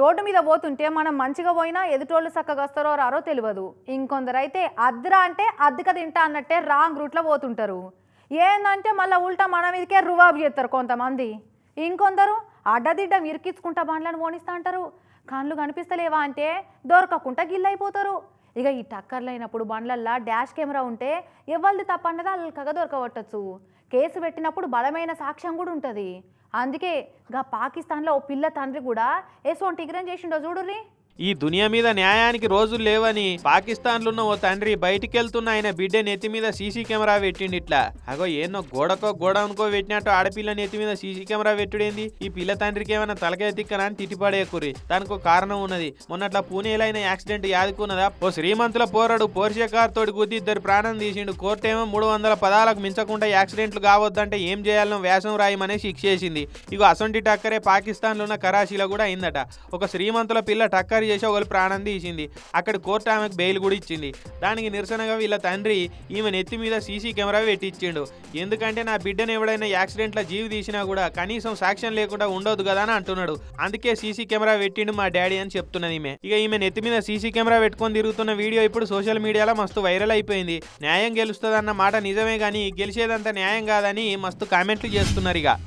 road మీద పోతుంటే మనం మంచిగా పోయినా ఎదుటోళ్ళు చక్కగా వస్తారో రారో తెలియదు ఇంకొందరైతే అద్దరా అంటే అద్దక తింటా అన్నట్టే రాంగ్ రూట్లో పోతుంటారు ఏందంటే మళ్ళీ ఉల్టా మన మీదకే రువాబు చేస్తారు కొంతమంది ఇంకొందరు అడ్డదిడ్డం ఇరికించుకుంటా బండ్లను పోనిస్తా అంటారు కళ్ళు కనిపిస్తలేవా అంటే దొరకకుండా గిల్లైపోతారు ఇక ఈ టక్కర్లు అయినప్పుడు బండ్లల్లో డ్యాష్ కెమెరా ఉంటే ఎవరిది తప్పన్నది అల్కగా దొరకబట్టచ్చు కేసు పెట్టినప్పుడు బలమైన సాక్ష్యం కూడా ఉంటుంది అందుకే గా పాకిస్తాన్లో ఓ పిల్ల తండ్రి కూడా ఏసో టిగ్రం చేసిండో చూడుర్రీ ఈ దునియా మీద న్యాయానికి రోజులు లేవని ఉన్న ఓ తండ్రి బయటికెళ్తున్న ఆయన బిడ్డ నెత్తి మీద సీసీ కెమెరా పెట్టిండి ఇట్లా అగో ఏనో గోడకో అనుకో పెట్టినట్టు ఆడపిల్ల నెత్తి మీద సీసీ కెమెరా పెట్టుడేంది ఈ పిల్ల తండ్రికి ఏమైనా తలకే తిక్కనా అని తిట్టిపడే కురి దానికి కారణం ఉన్నది మొన్నట్లా పూణేలో అయిన యాక్సిడెంట్ యాదుకున్నదా ఓ శ్రీమంతుల పోరాడు పోర్షే కార్ తోటి గుద్ది ఇద్దరు ప్రాణం తీసిండు కోర్టు ఏమో మూడు వందల పదాలకు మించకుండా యాక్సిడెంట్లు కావద్దంటే ఏం చేయాలనో వ్యాసం రాయమనే శిక్షేసింది ఇక అసొంటి టక్కరే పాకిస్తాన్లో ఉన్న కరాచీలో కూడా అయిందట ఒక శ్రీమంతుల పిల్ల టక్కర్ ఎంక్వైరీ చేసి ఒకళ్ళు ప్రాణం తీసింది అక్కడ కోర్టు ఆమెకు బెయిల్ కూడా ఇచ్చింది దానికి నిరసనగా వీళ్ళ తండ్రి ఈమె నెత్తి మీద సీసీ కెమెరా పెట్టించిండు ఎందుకంటే నా బిడ్డను ఎవడైనా యాక్సిడెంట్లో జీవి తీసినా కూడా కనీసం సాక్ష్యం లేకుండా ఉండదు కదా అని అంటున్నాడు అందుకే సీసీ కెమెరా పెట్టిండు మా డాడీ అని చెప్తున్నది ఈమె ఇక ఈమె నెత్తి మీద సీసీ కెమెరా పెట్టుకొని తిరుగుతున్న వీడియో ఇప్పుడు సోషల్ మీడియాలో మస్తు వైరల్ అయిపోయింది న్యాయం గెలుస్తుందన్న మాట నిజమే కానీ గెలిచేదంతా న్యాయం కాదని మస్తు కామెంట్లు చేస్తున్నారు ఇక